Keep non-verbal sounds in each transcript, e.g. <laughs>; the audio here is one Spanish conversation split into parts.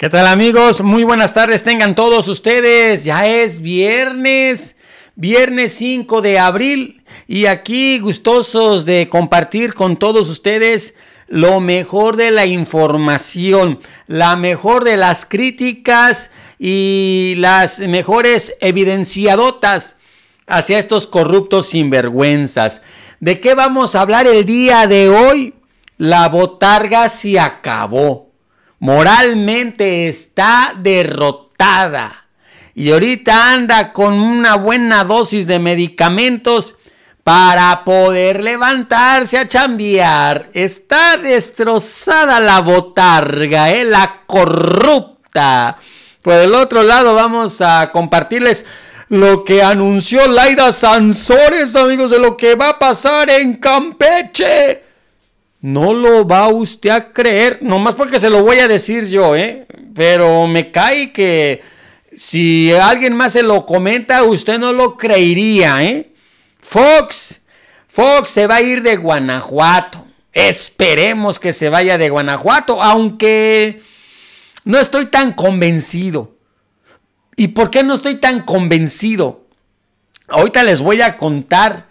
¿Qué tal amigos? Muy buenas tardes tengan todos ustedes. Ya es viernes, viernes 5 de abril y aquí gustosos de compartir con todos ustedes lo mejor de la información, la mejor de las críticas y las mejores evidenciadotas hacia estos corruptos sinvergüenzas. ¿De qué vamos a hablar el día de hoy? La botarga se acabó moralmente está derrotada y ahorita anda con una buena dosis de medicamentos para poder levantarse a chambear. Está destrozada la botarga, ¿eh? la corrupta. Por el otro lado vamos a compartirles lo que anunció Laida Sansores, amigos, de lo que va a pasar en Campeche. No lo va usted a creer, nomás porque se lo voy a decir yo, ¿eh? Pero me cae que si alguien más se lo comenta, usted no lo creería, ¿eh? Fox, Fox se va a ir de Guanajuato. Esperemos que se vaya de Guanajuato, aunque no estoy tan convencido. ¿Y por qué no estoy tan convencido? Ahorita les voy a contar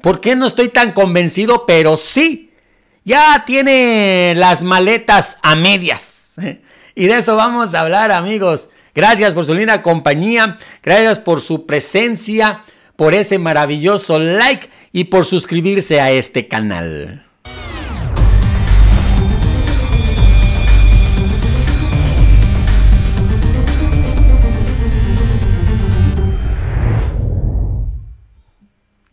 por qué no estoy tan convencido, pero sí ya tiene las maletas a medias. <laughs> Y de eso vamos a hablar, amigos. Gracias por su linda compañía, gracias por su presencia, por ese maravilloso like y por suscribirse a este canal.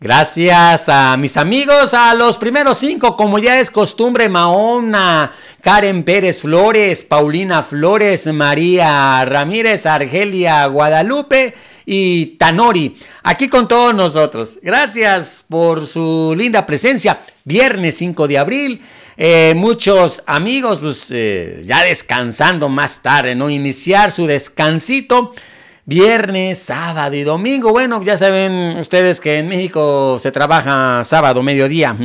Gracias a mis amigos, a los primeros cinco, como ya es costumbre, Mahona, Karen Pérez Flores, Paulina Flores, María Ramírez, Argelia Guadalupe y Tanori, aquí con todos nosotros. Gracias por su linda presencia. Viernes 5 de abril, eh, muchos amigos, pues eh, ya descansando más tarde, ¿no? Iniciar su descansito viernes, sábado y domingo. Bueno, ya saben ustedes que en México se trabaja sábado, mediodía.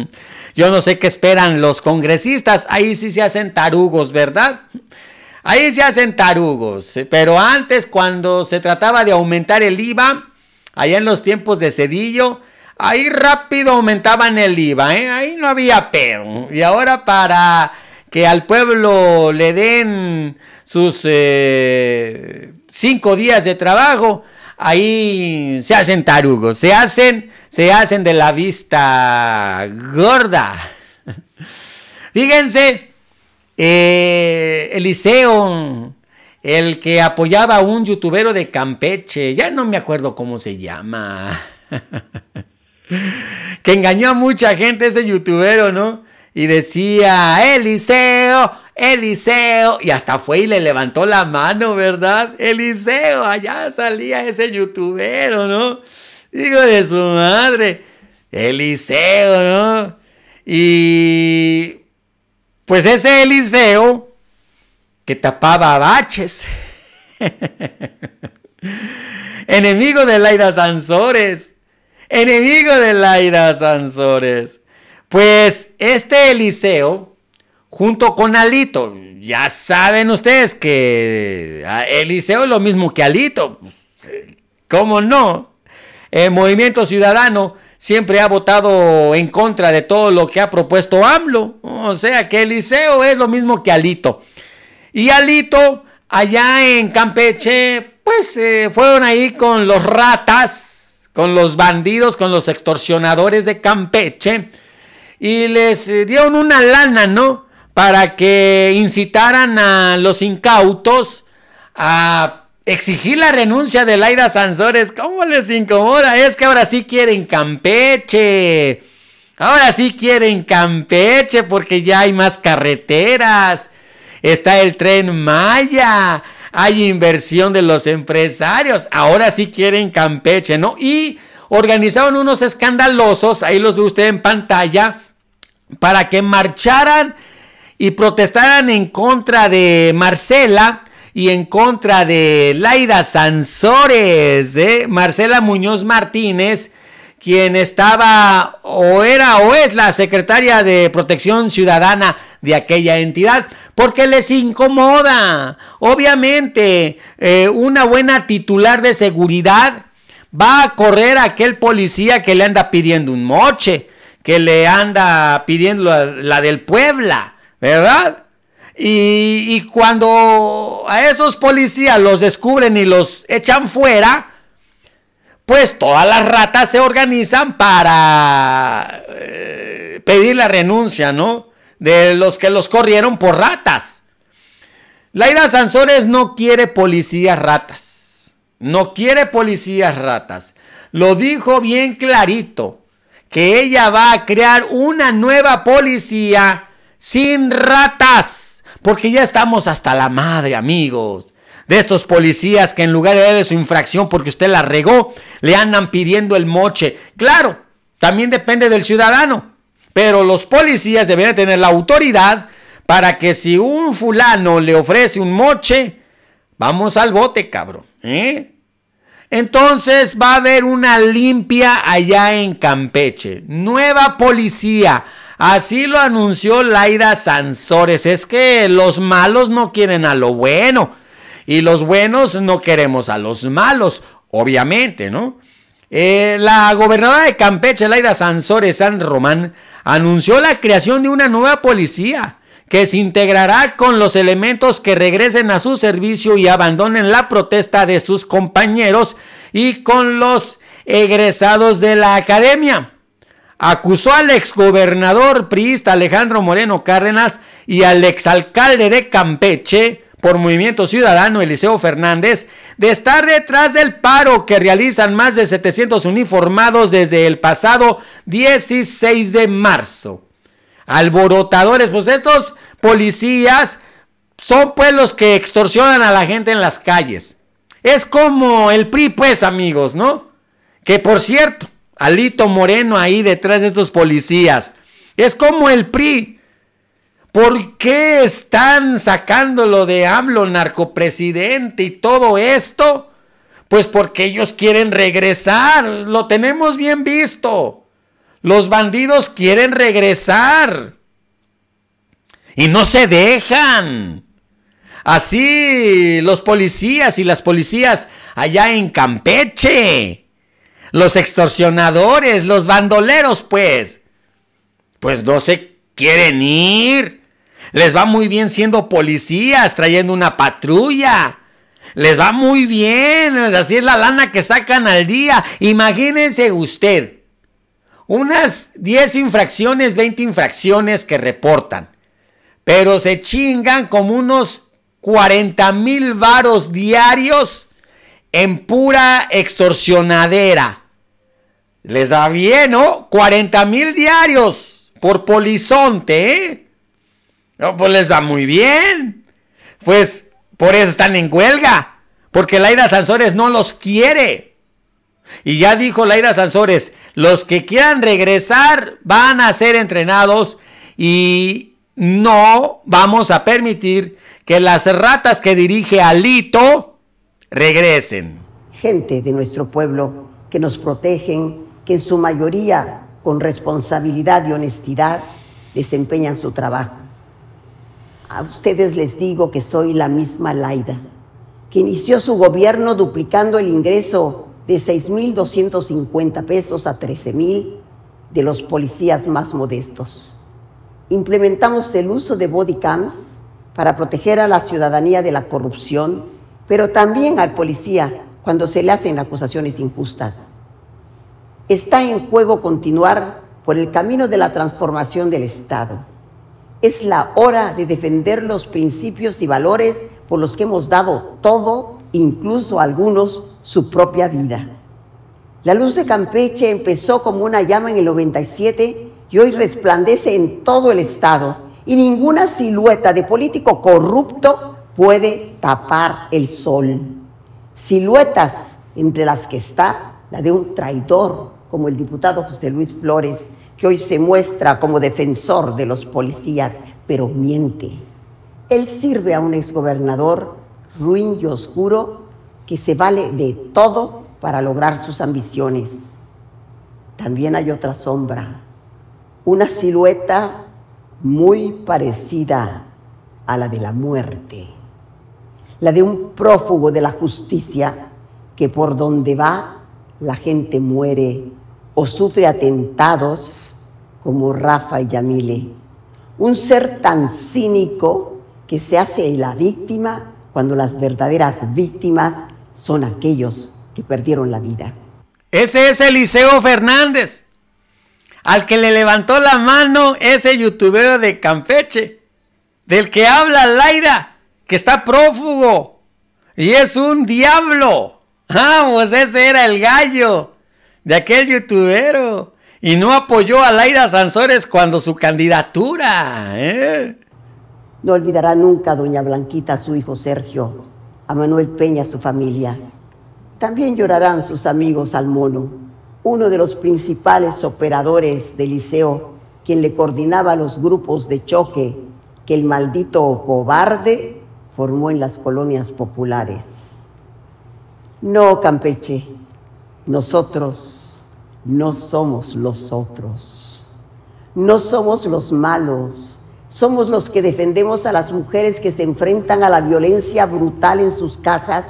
Yo no sé qué esperan los congresistas. Ahí sí se hacen tarugos, ¿verdad? Ahí se hacen tarugos. Pero antes, cuando se trataba de aumentar el IVA, allá en los tiempos de Cedillo, ahí rápido aumentaban el IVA, ¿eh? ahí no había pero. Y ahora para que al pueblo le den sus... Eh, cinco días de trabajo, ahí se hacen tarugos, se hacen, se hacen de la vista gorda. <laughs> Fíjense, eh, Eliseo, el que apoyaba a un youtubero de Campeche, ya no me acuerdo cómo se llama, <laughs> que engañó a mucha gente ese youtubero, ¿no? Y decía, Eliseo, Eliseo, y hasta fue y le levantó la mano, ¿verdad? Eliseo, allá salía ese youtuber ¿no? Hijo de su madre, Eliseo, ¿no? Y pues ese Eliseo que tapaba baches, <laughs> enemigo de Laida Sansores, enemigo de Laida Sansores, pues este Eliseo, junto con Alito. Ya saben ustedes que ah, Eliseo es lo mismo que Alito. Pues, ¿Cómo no? El eh, Movimiento Ciudadano siempre ha votado en contra de todo lo que ha propuesto AMLO. O sea que Eliseo es lo mismo que Alito. Y Alito, allá en Campeche, pues eh, fueron ahí con los ratas, con los bandidos, con los extorsionadores de Campeche. Y les eh, dieron una lana, ¿no? para que incitaran a los incautos a exigir la renuncia de Laida Sansores. ¿Cómo les incomoda? Es que ahora sí quieren Campeche. Ahora sí quieren Campeche porque ya hay más carreteras. Está el tren Maya. Hay inversión de los empresarios. Ahora sí quieren Campeche, ¿no? Y organizaron unos escandalosos, ahí los ve usted en pantalla, para que marcharan y protestaran en contra de Marcela y en contra de Laida Sansores, ¿eh? Marcela Muñoz Martínez, quien estaba o era o es la secretaria de Protección Ciudadana de aquella entidad, porque les incomoda. Obviamente, eh, una buena titular de seguridad va a correr a aquel policía que le anda pidiendo un moche, que le anda pidiendo la del Puebla ¿verdad? Y, cuando a esos policías los descubren y los echan fuera, pues todas las ratas se organizan para eh, pedir la renuncia, ¿no? De los que los corrieron por ratas. Laira Sansores no quiere policías ratas. No quiere policías ratas. Lo dijo bien clarito, que ella va a crear una nueva policía sin ratas, porque ya estamos hasta la madre, amigos. De estos policías que en lugar de su infracción porque usted la regó, le andan pidiendo el moche. Claro, también depende del ciudadano, pero los policías deberían tener la autoridad para que si un fulano le ofrece un moche, vamos al bote, cabrón. ¿eh? Entonces va a haber una limpia allá en Campeche. Nueva policía Así lo anunció Laida Sansores. Es que los malos no quieren a lo bueno. Y los buenos no queremos a los malos, obviamente, ¿no? Eh, la gobernadora de Campeche, Laida Sansores San Román, anunció la creación de una nueva policía que se integrará con los elementos que regresen a su servicio y abandonen la protesta de sus compañeros y con los egresados de la academia acusó al exgobernador priista Alejandro Moreno Cárdenas y al exalcalde de Campeche por Movimiento Ciudadano Eliseo Fernández de estar detrás del paro que realizan más de 700 uniformados desde el pasado 16 de marzo. Alborotadores, pues estos policías son pues los que extorsionan a la gente en las calles. Es como el PRI, pues amigos, ¿no? Que por cierto, Alito Moreno ahí detrás de estos policías. Es como el PRI. ¿Por qué están sacándolo de AMLO, narcopresidente y todo esto? Pues porque ellos quieren regresar. Lo tenemos bien visto. Los bandidos quieren regresar. Y no se dejan. Así los policías y las policías allá en Campeche los extorsionadores, los bandoleros, pues. Pues no se quieren ir. Les va muy bien siendo policías, trayendo una patrulla. Les va muy bien, así es la lana que sacan al día. Imagínense usted, unas 10 infracciones, 20 infracciones que reportan, pero se chingan como unos 40 mil varos diarios en pura extorsionadera. Les ¿no? 40 mil diarios por polizonte, ¿eh? No, pues les da muy bien. Pues por eso están en huelga. Porque Laira Sanzores no los quiere. Y ya dijo Laira Sanzores los que quieran regresar van a ser entrenados y no vamos a permitir que las ratas que dirige Alito regresen. Gente de nuestro pueblo que nos protegen que en su mayoría con responsabilidad y honestidad desempeñan su trabajo. A ustedes les digo que soy la misma Laida, que inició su gobierno duplicando el ingreso de 6.250 pesos a 13.000 de los policías más modestos. Implementamos el uso de body cams para proteger a la ciudadanía de la corrupción, pero también al policía cuando se le hacen acusaciones injustas. Está en juego continuar por el camino de la transformación del Estado. Es la hora de defender los principios y valores por los que hemos dado todo, incluso algunos, su propia vida. La luz de Campeche empezó como una llama en el 97 y hoy resplandece en todo el Estado y ninguna silueta de político corrupto puede tapar el sol. Siluetas entre las que está la de un traidor como el diputado José Luis Flores, que hoy se muestra como defensor de los policías, pero miente. Él sirve a un exgobernador ruin y oscuro que se vale de todo para lograr sus ambiciones. También hay otra sombra, una silueta muy parecida a la de la muerte, la de un prófugo de la justicia que por donde va la gente muere o sufre atentados como Rafa y Yamile. Un ser tan cínico que se hace la víctima cuando las verdaderas víctimas son aquellos que perdieron la vida. Ese es Eliseo Fernández. Al que le levantó la mano ese youtuber de Campeche, del que habla Laira, que está prófugo y es un diablo. Ah, pues ese era el gallo de aquel youtubero y no apoyó a Laida Sanzores cuando su candidatura. ¿eh? No olvidará nunca doña Blanquita, a su hijo Sergio, a Manuel Peña, a su familia. También llorarán sus amigos al mono, uno de los principales operadores del liceo, quien le coordinaba los grupos de choque que el maldito cobarde formó en las colonias populares. No, Campeche, nosotros no somos los otros, no somos los malos, somos los que defendemos a las mujeres que se enfrentan a la violencia brutal en sus casas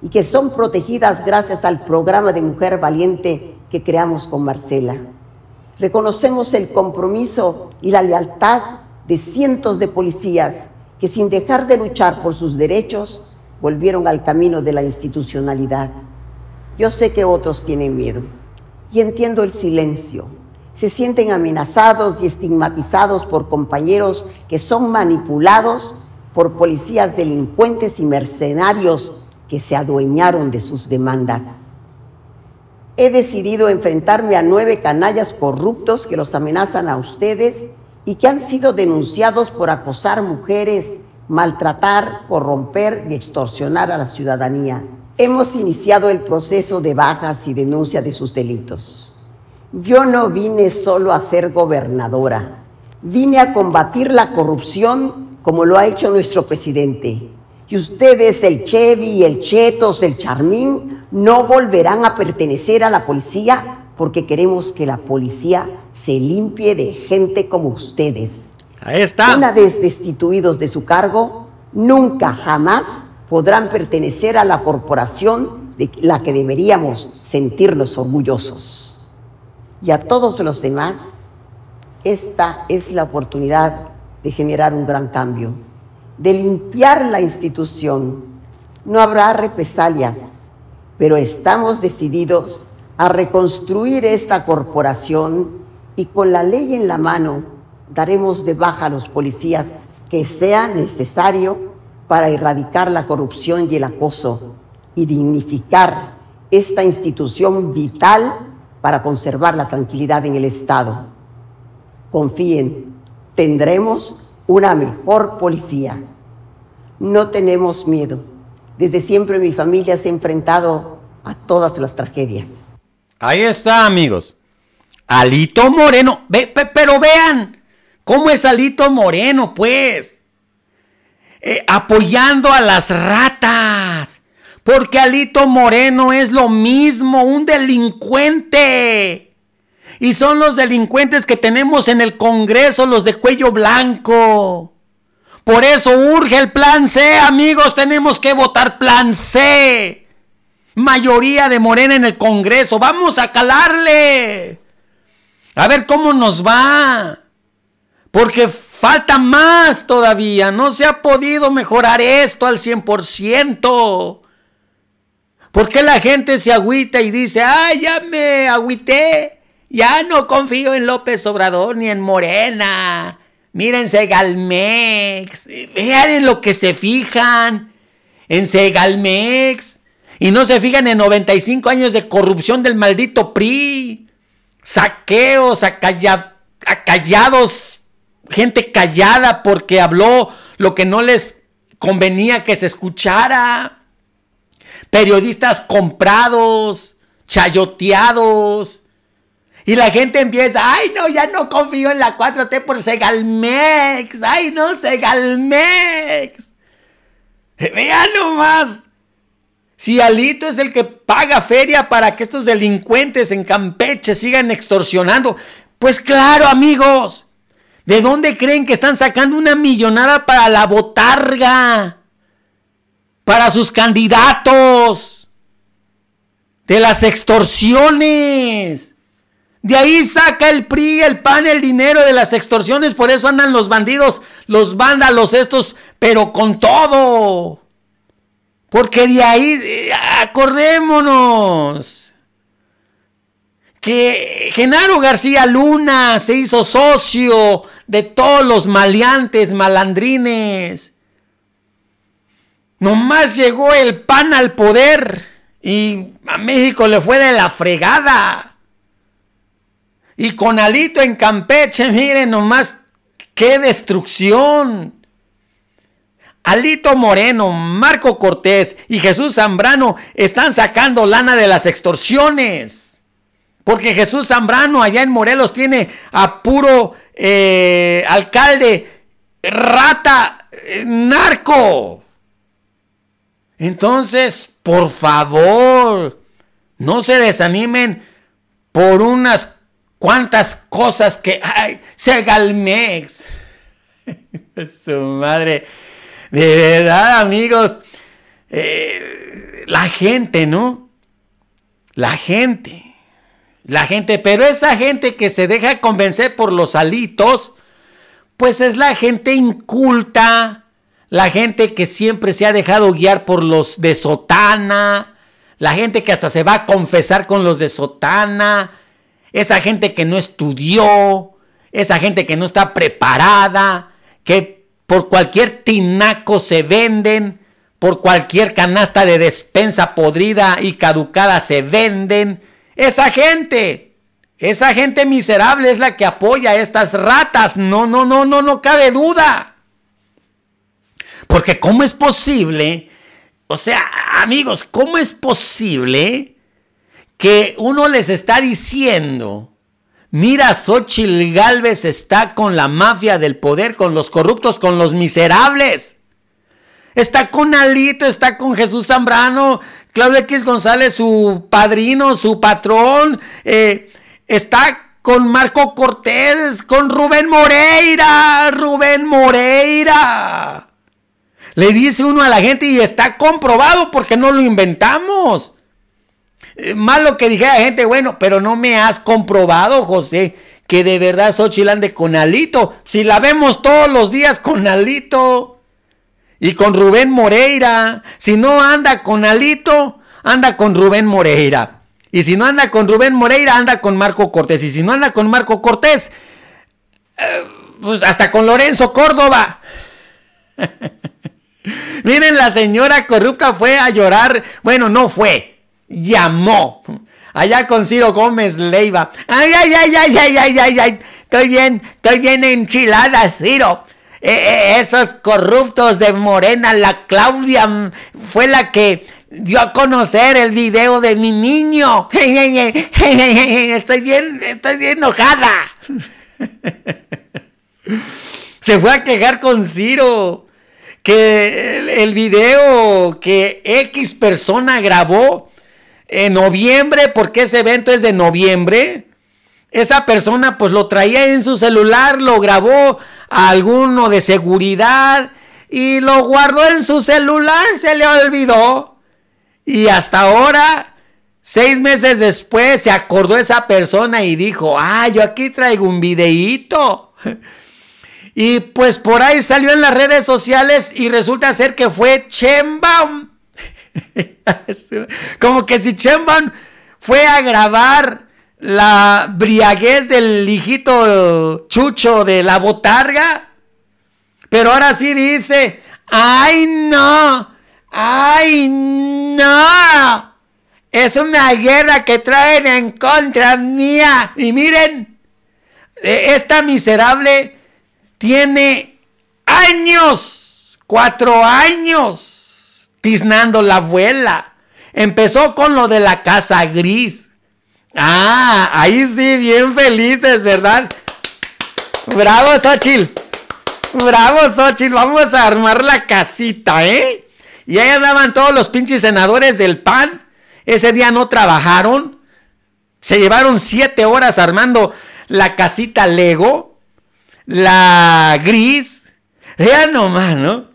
y que son protegidas gracias al programa de Mujer Valiente que creamos con Marcela. Reconocemos el compromiso y la lealtad de cientos de policías que sin dejar de luchar por sus derechos volvieron al camino de la institucionalidad. Yo sé que otros tienen miedo y entiendo el silencio. Se sienten amenazados y estigmatizados por compañeros que son manipulados por policías delincuentes y mercenarios que se adueñaron de sus demandas. He decidido enfrentarme a nueve canallas corruptos que los amenazan a ustedes y que han sido denunciados por acosar mujeres, maltratar, corromper y extorsionar a la ciudadanía. Hemos iniciado el proceso de bajas y denuncia de sus delitos. Yo no vine solo a ser gobernadora, vine a combatir la corrupción como lo ha hecho nuestro presidente. Y ustedes, el Chevy, el Chetos, el Charmín, no volverán a pertenecer a la policía porque queremos que la policía se limpie de gente como ustedes. Ahí está. Una vez destituidos de su cargo, nunca jamás podrán pertenecer a la corporación de la que deberíamos sentirnos orgullosos. Y a todos los demás, esta es la oportunidad de generar un gran cambio, de limpiar la institución. No habrá represalias, pero estamos decididos a reconstruir esta corporación y con la ley en la mano daremos de baja a los policías que sea necesario para erradicar la corrupción y el acoso y dignificar esta institución vital para conservar la tranquilidad en el Estado. Confíen, tendremos una mejor policía. No tenemos miedo. Desde siempre mi familia se ha enfrentado a todas las tragedias. Ahí está, amigos. Alito Moreno. pero vean cómo es Alito Moreno, pues. Eh, apoyando a las ratas. Porque Alito Moreno es lo mismo, un delincuente. Y son los delincuentes que tenemos en el Congreso, los de cuello blanco. Por eso urge el plan C, amigos, tenemos que votar plan C. Mayoría de Morena en el Congreso, vamos a calarle. A ver cómo nos va. Porque Falta más todavía. No se ha podido mejorar esto al 100%. ¿Por qué la gente se agüita y dice, ah, ya me agüité? Ya no confío en López Obrador ni en Morena. Miren Segalmex. Vean en lo que se fijan. En Segalmex. Y no se fijan en 95 años de corrupción del maldito PRI. Saqueos, acallados gente callada porque habló lo que no les convenía que se escuchara. Periodistas comprados, chayoteados. Y la gente empieza, ay no, ya no confío en la 4T por Segalmex, ay no, Segalmex. Eh, vean nomás, si Alito es el que paga feria para que estos delincuentes en Campeche sigan extorsionando, pues claro amigos, ¿De dónde creen que están sacando una millonada para la botarga? Para sus candidatos. De las extorsiones. De ahí saca el PRI, el PAN, el dinero de las extorsiones. Por eso andan los bandidos, los vándalos estos, pero con todo. Porque de ahí, eh, acordémonos que Genaro García Luna se hizo socio de todos los maleantes, malandrines. Nomás llegó el pan al poder y a México le fue de la fregada. Y con Alito en Campeche, <laughs> miren nomás qué destrucción. Alito Moreno, Marco Cortés y Jesús Zambrano están sacando lana de las extorsiones. Porque Jesús Zambrano allá en Morelos tiene a puro eh, alcalde rata eh, narco. Entonces, por favor, no se desanimen por unas cuantas cosas que hay. Segalmex. <laughs> Su madre. De verdad, amigos. Eh, la gente, ¿no? La gente. La gente, pero esa gente que se deja convencer por los alitos, pues es la gente inculta, la gente que siempre se ha dejado guiar por los de sotana, la gente que hasta se va a confesar con los de sotana, esa gente que no estudió, esa gente que no está preparada, que por cualquier tinaco se venden, por cualquier canasta de despensa podrida y caducada se venden esa gente, esa gente miserable es la que apoya a estas ratas. No, no, no, no, no cabe duda. Porque ¿cómo es posible? O sea, amigos, ¿cómo es posible que uno les está diciendo, mira, Xochitl Galvez está con la mafia del poder, con los corruptos, con los miserables? Está con Alito, está con Jesús Zambrano, Claudio X González, su padrino, su patrón, eh, está con Marco Cortés, con Rubén Moreira, Rubén Moreira. Le dice uno a la gente y está comprobado porque no lo inventamos. Eh, más lo que dije a la gente, bueno, pero no me has comprobado, José, que de verdad Xochitl chilán con Alito. Si la vemos todos los días con Alito y con Rubén Moreira. Si no anda con Alito, anda con Rubén Moreira. Y si no anda con Rubén Moreira, anda con Marco Cortés. Y si no anda con Marco Cortés, eh, pues hasta con Lorenzo Córdoba. <laughs> Miren, la señora corrupta fue a llorar. Bueno, no fue, llamó. Allá con Ciro Gómez Leiva. Ay, ay, ay, ay, ay, ay, ay, ay. Estoy bien, estoy bien enchilada, Ciro. Eh, eh, esos corruptos de Morena, la Claudia mm, fue la que dio a conocer el video de mi niño. <laughs> Estoy bien, estoy bien enojada. <laughs> Se fue a quejar con Ciro que el video que X persona grabó en noviembre, porque ese evento es de noviembre, esa persona pues lo traía en su celular, lo grabó a alguno de seguridad y lo guardó en su celular, se le olvidó. Y hasta ahora, seis meses después, se acordó esa persona y dijo, ah, yo aquí traigo un videíto. <laughs> Y pues por ahí salió en las redes sociales y resulta ser que fue Chembaum. <laughs> Como que si Chembaum fue a grabar la briaguez del hijito chucho de la botarga. Pero ahora sí dice, ay no, ay no. Es una guerra que traen en contra mía. Y miren, e, esta miserable tiene años, cuatro años, tiznando la abuela. Empezó con lo de la casa gris Ah, ahí sí, bien felices, ¿verdad? Bravo, Xochitl. Bravo, Xochitl. Vamos a armar la casita, ¿eh? Y ahí andaban todos los pinches senadores del PAN. Ese día no trabajaron. Se llevaron siete horas armando la casita Lego, la gris. Ya nomás, ¿no?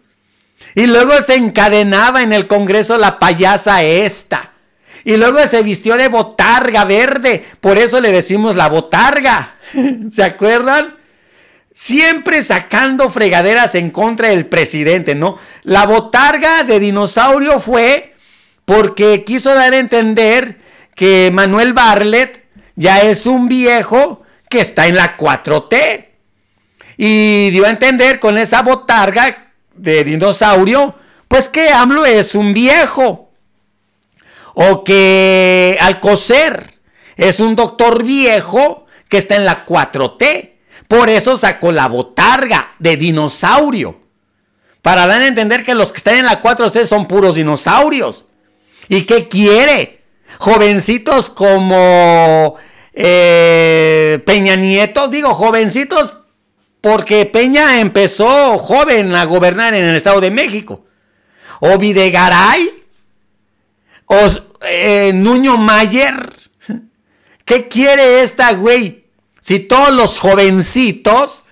Y luego se encadenaba en el Congreso la payasa esta y luego se vistió de botarga verde. Por eso le decimos la botarga. <laughs> ¿Se acuerdan? Siempre sacando fregaderas en contra del presidente, ¿no? La botarga de dinosaurio fue porque quiso dar a entender que Manuel Barlet ya es un viejo que está en la 4T. Y dio a entender con esa botarga de dinosaurio, pues que AMLO es un viejo. O que Alcocer es un doctor viejo que está en la 4T. Por eso sacó la botarga de dinosaurio. Para dar a entender que los que están en la 4C son puros dinosaurios. ¿Y qué quiere? Jovencitos como eh, Peña Nieto, digo jovencitos, porque Peña empezó joven a gobernar en el Estado de México. O Videgaray, o, eh, Nuño Mayer. ¿Qué quiere esta güey? Si todos los jovencitos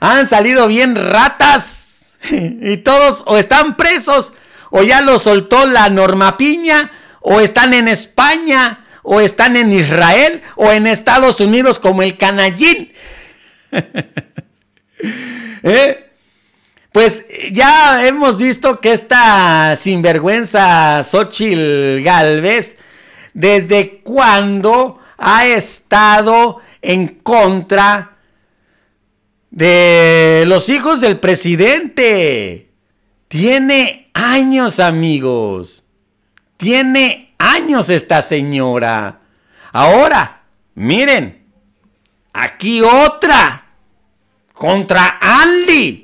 han salido bien ratas <laughs> y todos o están presos o ya los soltó la Norma Piña o están en España o están en Israel o en Estados Unidos como el canallín. <laughs> ¿Eh? Pues eh, ya hemos visto que esta sinvergüenza Xochitl Galvez, desde cuándo ha estado en contra de los hijos del presidente. Tiene años, amigos. Tiene años esta señora. Ahora, miren, aquí otra contra Andy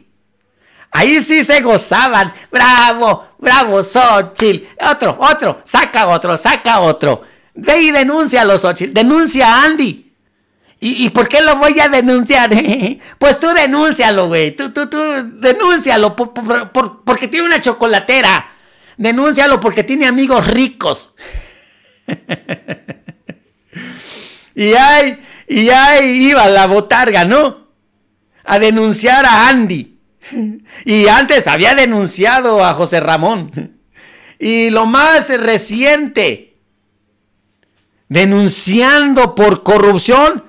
Ahí sí se gozaban. Bravo, bravo, Xochitl. Otro, otro, saca otro, saca otro. Ve y denuncia a los Denuncia a Andy. ¿Y, por qué lo voy a denunciar? <laughs> pues tú denúncialo, güey. Tú, tú, tú, denúncialo porque tiene una chocolatera. Denúncialo porque tiene amigos ricos. <laughs> y ahí, y ahí iba la botarga, ¿no? A denunciar a Andy. Y antes había denunciado a José Ramón. Y lo más reciente, denunciando por corrupción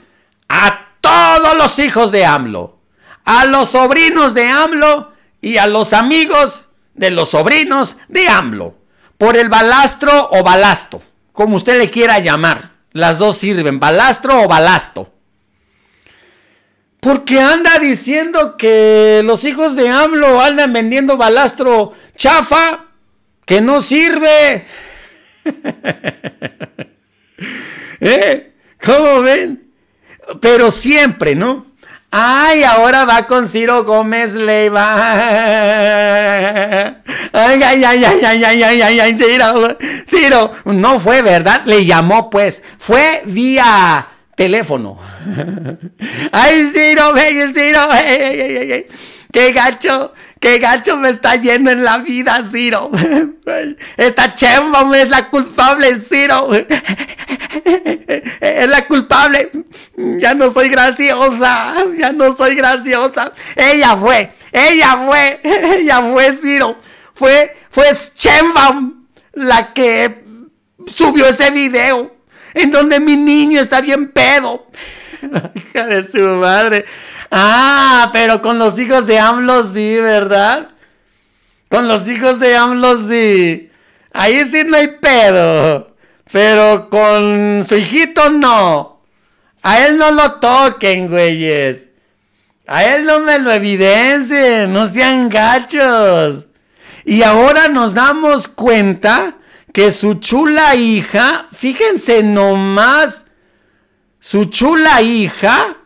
a todos los hijos de AMLO, a los sobrinos de AMLO y a los amigos de los sobrinos de AMLO, por el balastro o balasto, como usted le quiera llamar. Las dos sirven, balastro o balasto. Porque anda diciendo que los hijos de AMLO andan vendiendo balastro chafa, que no sirve. <laughs> ¿Eh? ¿Cómo ven? Pero siempre, ¿no? Ay, ahora va con Ciro Gómez Leiva. <laughs> Ay, ay, ay, ay, ay, ay, Ciro. no fue, ¿verdad? Le llamó, pues. Fue día teléfono. ¡Ay, Ciro, ven, Ciro! ay ¡Qué gacho! ¡Qué gacho me está yendo en la vida, Ciro! ¡Esta chemba es la culpable, Ciro! ¡Es la culpable! ¡Ya no soy graciosa! ¡Ya no soy graciosa! ¡Ella fue! ¡Ella fue! ¡Ella fue, Ciro! ¡Fue, fue Chembam la que subió ese video! en donde mi niño está bien pedo. <laughs> Hija de su madre. Ah, pero con los hijos de AMLO sí, ¿verdad? Con los hijos de AMLO sí. Ahí sí no hay pedo. Pero con su hijito no. A él no lo toquen, güeyes. A él no me lo evidencen, No sean gachos. Y ahora nos damos cuenta que su chula hija, fíjense nomás, su chula hija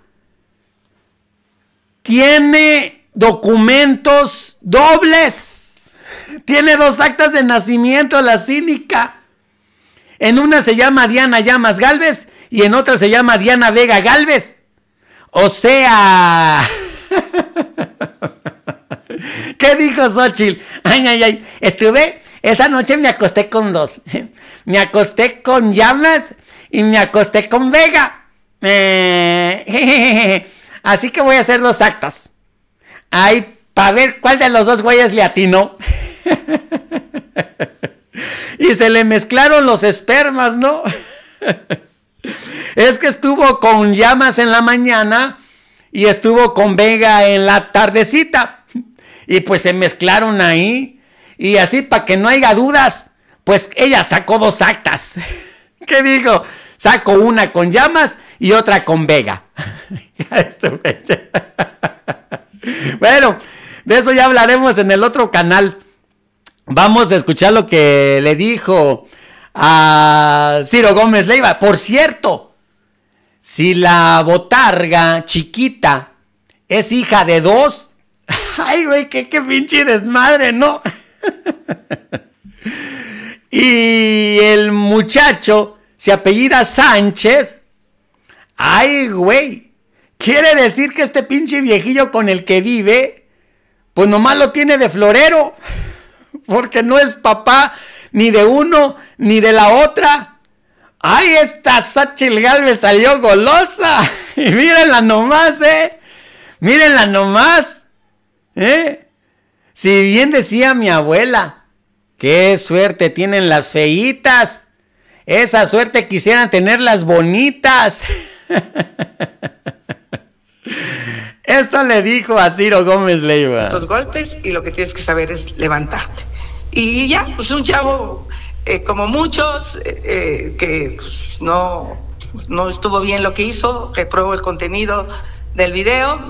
tiene documentos dobles. Tiene dos actas de nacimiento, la cínica. En una se llama Diana Llamas Galvez y en otra se llama Diana Vega Galvez. O sea... <laughs> ¿Qué dijo Xochitl? Ay, ay, ay. Estuve esa noche me acosté con dos. <laughs> Me acosté con Llamas y me acosté con Vega. Eh, <laughs> así que voy a hacer los actas. Ahí, para ver cuál de los dos güeyes le atinó. <laughs> y se le mezclaron los espermas, ¿no? es que estuvo con Llamas en la mañana y estuvo con Vega en la tardecita. Y pues se mezclaron ahí. Y así para que no haya dudas, pues ella sacó dos actas. <laughs> ¿Qué digo? Sacó una con llamas y otra con Vega. <laughs> <laughs> bueno, de eso ya hablaremos en el otro canal. Vamos a escuchar lo que le dijo a Ciro Gómez Leiva. Por cierto, si la botarga chiquita es hija de dos, ay, güey, qué, qué pinche desmadre, ¿no? <laughs> y el muchacho se apellida Sánchez. Ay, güey. Quiere decir que este pinche viejillo con el que vive, pues nomás lo tiene de florero. <laughs> Porque no es papá ni de uno ni de la otra. Ay, esta Satchel Galvez salió golosa. <laughs> Y mírenla nomás, ¿eh? Mírenla nomás. ¿Eh? Si bien decía mi abuela, qué suerte tienen las feitas. Esa suerte quisieran tener las bonitas. <laughs> Esto le dijo a Ciro Gómez Leiva. Estos golpes y lo que tienes que saber es levantarte. Y ya, pues un chavo eh, como muchos eh, eh, que pues, no, no estuvo bien lo que hizo, que repruebo el contenido del video,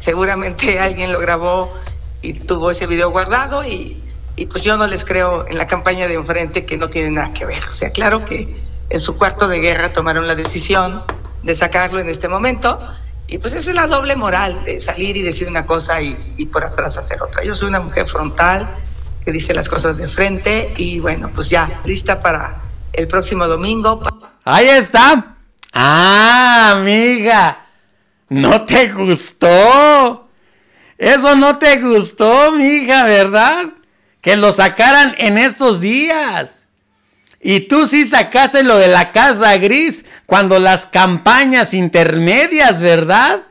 seguramente <laughs> alguien lo grabó y tuvo ese video guardado y, pues yo no les creo en la campaña de enfrente que no tiene nada que ver. O sea, claro que en su cuarto de guerra tomaron la decisión de sacarlo en este momento y pues esa es la doble moral de salir y decir una cosa y, por atrás hacer otra. Yo soy una mujer frontal que dice las cosas de frente y bueno, pues ya, lista para el próximo domingo. Ahí está. Ah, amiga, no te gustó. Eso no te gustó, mija, ¿verdad? Que lo sacaran en estos días. Y tú sí sacaste lo de la casa gris cuando las campañas intermedias, ¿verdad?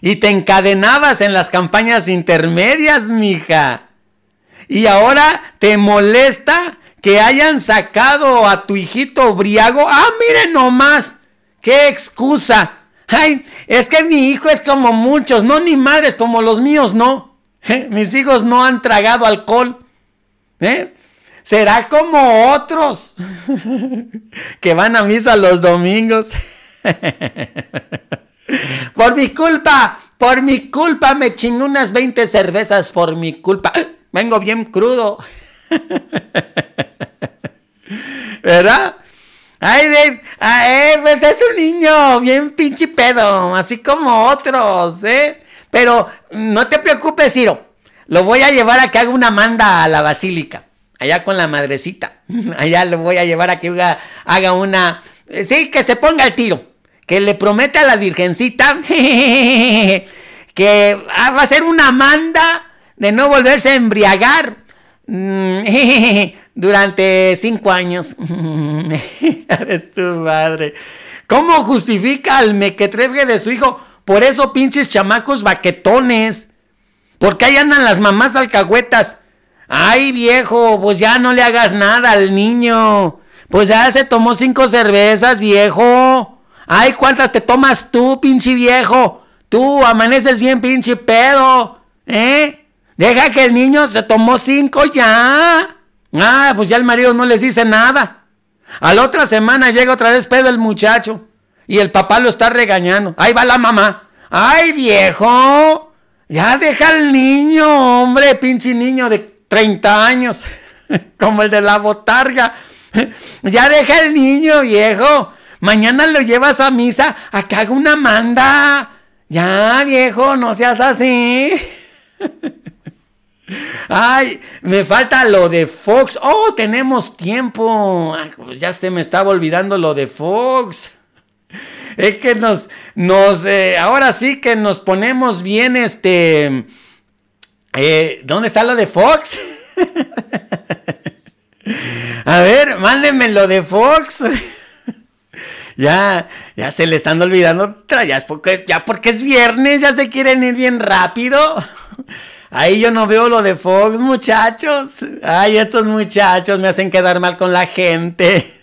Y te encadenabas en las campañas intermedias, mija. Y ahora te molesta que hayan sacado a tu hijito Briago. Ah, miren nomás, qué excusa. Ay, es que mi hijo es como muchos, no ni madres como los míos, no. ¿Eh? Mis hijos no han tragado alcohol. ¿Eh? Será como otros <laughs> que van a misa los domingos. <laughs> por mi culpa, por mi culpa me chingó unas 20 cervezas, por mi culpa. ¡Ah! Vengo bien crudo. <laughs> ¿Verdad? Ay, Dave, pues es un niño, bien pinche pedo, así como otros, ¿eh? Pero no te preocupes, Ciro. Lo voy a llevar a que haga una manda a la basílica, allá con la madrecita. <laughs> Allá lo voy a llevar a que haga, una. Eh, sí, que se ponga el tiro. Que le promete a la virgencita <laughs> que ah, va a ser una manda de no volverse a embriagar <laughs> durante cinco años. <laughs> madre. ¿Cómo justifica al mequetrefe de su hijo? Por eso pinches chamacos baquetones. Porque ahí andan las mamás alcahuetas. Ay viejo, pues ya no le hagas nada al niño. Pues ya se tomó cinco cervezas, viejo. Ay, ¿cuántas te tomas tú, pinche viejo? Tú amaneces bien, pinche pedo. ¿Eh? Deja que el niño se tomó cinco ya. Ah, pues ya el marido no les dice nada. A la otra semana llega otra vez pedo el muchacho y el papá lo está regañando. Ahí va la mamá. ¡Ay, viejo! Ya deja al niño, hombre, pinche niño de 30 años, <laughs> como el de la botarga. <laughs> Ya deja el niño, viejo. Mañana lo llevas a misa acá que una manda. Ya, viejo, no seas así. <laughs> Ay, me falta lo de Fox. Oh, tenemos tiempo. Pues ya se me estaba olvidando lo de Fox. Es que nos, nos, eh, ahora sí que nos ponemos bien, este, eh, ¿dónde está lo de Fox? <laughs> A ver, mándenme lo de Fox. <laughs> Ya, ya se le están olvidando, ya porque, ya porque es viernes, ya se quieren ir bien rápido. Ahí yo no veo lo de Fox, muchachos. Ay, estos muchachos me hacen quedar mal con la gente.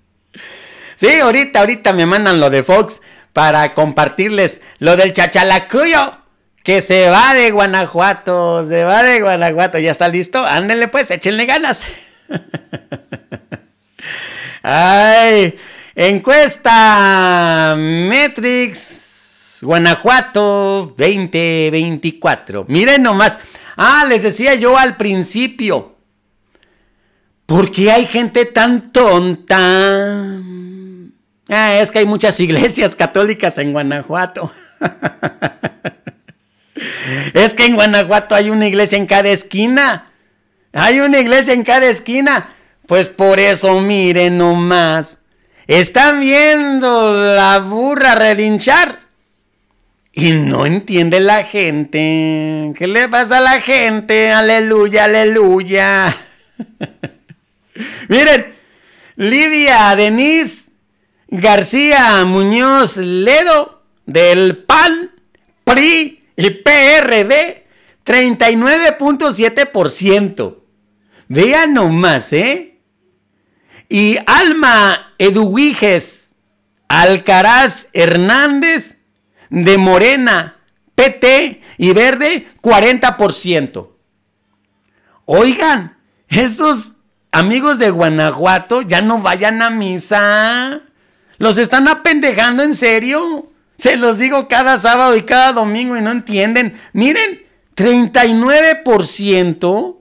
<laughs> sí, ahorita, ahorita me mandan lo de Fox para compartirles lo del chachalacuyo. Que se va de Guanajuato, se va de Guanajuato. ¿Ya está listo? Ándenle pues, échenle ganas. <laughs> Ay, encuesta, Metrix. Guanajuato 2024. Miren nomás. Ah, les decía yo al principio. ¿Por qué hay gente tan tonta? Ah, es que hay muchas iglesias católicas en Guanajuato. <laughs> es que en Guanajuato hay una iglesia en cada esquina. Hay una iglesia en cada esquina. Pues por eso, miren nomás. Están viendo la burra relinchar. Y no entiende la gente. ¿Qué le pasa a la gente? Aleluya, aleluya. <laughs> Miren, Lidia Denise García Muñoz Ledo del PAN, PRI y PRD, 39.7%. Vean nomás, ¿eh? Y Alma Eduiges Alcaraz Hernández, de Morena, PT y Verde, 40%. Oigan, esos... amigos de Guanajuato ya no vayan a misa. Los están apendejando en serio. Se los digo cada sábado y cada domingo y no entienden. Miren, 39%.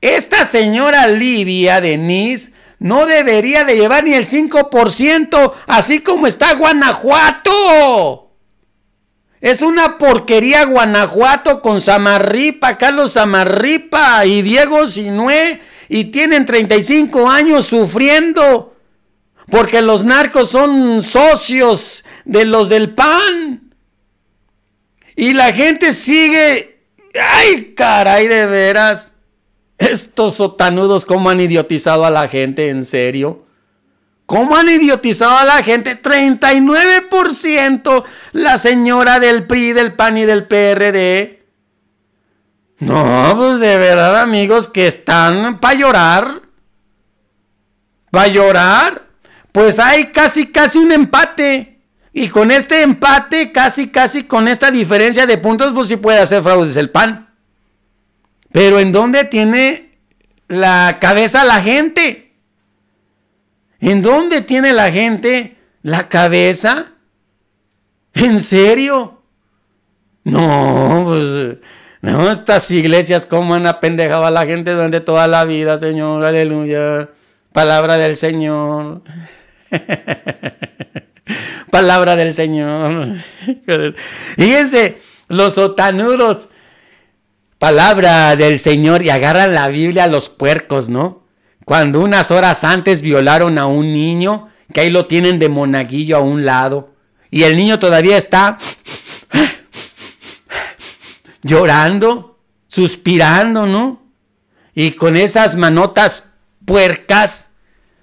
Esta señora Livia Denise no debería de llevar ni el 5%, así como está Guanajuato. Es una porquería Guanajuato con Samarripa, Carlos Samarripa y Diego Sinué. Y tienen 35 años sufriendo porque los narcos son socios de los del PAN. Y la gente sigue... ¡Ay, caray, de veras! Estos sotanudos cómo han idiotizado a la gente, en serio. ¿Cómo han idiotizado a la gente? 39% la señora del PRI, del PAN y del PRD. No, pues de verdad amigos que están para llorar. ¿Para llorar? Pues hay casi, casi un empate. Y con este empate, casi, casi con esta diferencia de puntos, pues sí puede hacer fraudes el PAN. Pero ¿en dónde tiene la cabeza la gente? ¿En dónde tiene la gente la cabeza? ¿En serio? No, pues, no, estas iglesias cómo han apendejado a la gente durante toda la vida, Señor, aleluya. Palabra del Señor. <laughs> Palabra del Señor. Fíjense, los otanuros, Palabra del Señor y agarran la Biblia a los puercos, ¿no? Cuando unas horas antes violaron a un niño, que ahí lo tienen de monaguillo a un lado, y el niño todavía está llorando, suspirando, ¿no? Y con esas manotas puercas,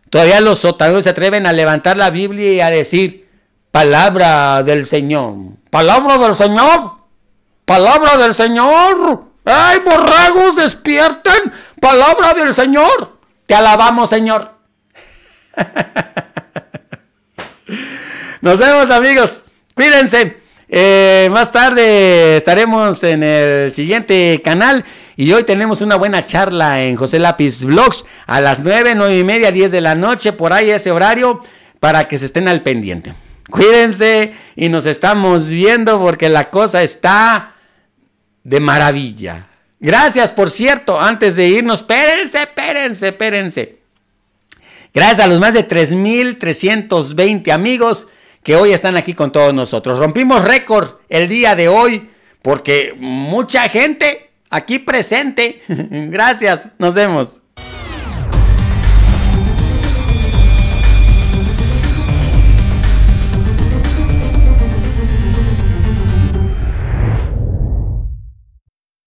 todavía los sotaneros se atreven a levantar la Biblia y a decir, palabra del Señor, palabra del Señor, palabra del Señor. ¡Ay, borragos, despierten! ¡Palabra del Señor! Te alabamos, Señor. Nos vemos, amigos. Cuídense. Eh, más tarde estaremos en el siguiente canal. Y hoy tenemos una buena charla en José Lápiz Vlogs a las 9, 9 y media, 10 de la noche, por ahí ese horario, para que se estén al pendiente. Cuídense y nos estamos viendo porque la cosa está de maravilla. Gracias, por cierto, antes de irnos, espérense, espérense, espérense. Gracias a los más de 3.320 amigos que hoy están aquí con todos nosotros. Rompimos récord el día de hoy porque mucha gente aquí presente. <laughs> Gracias, nos vemos.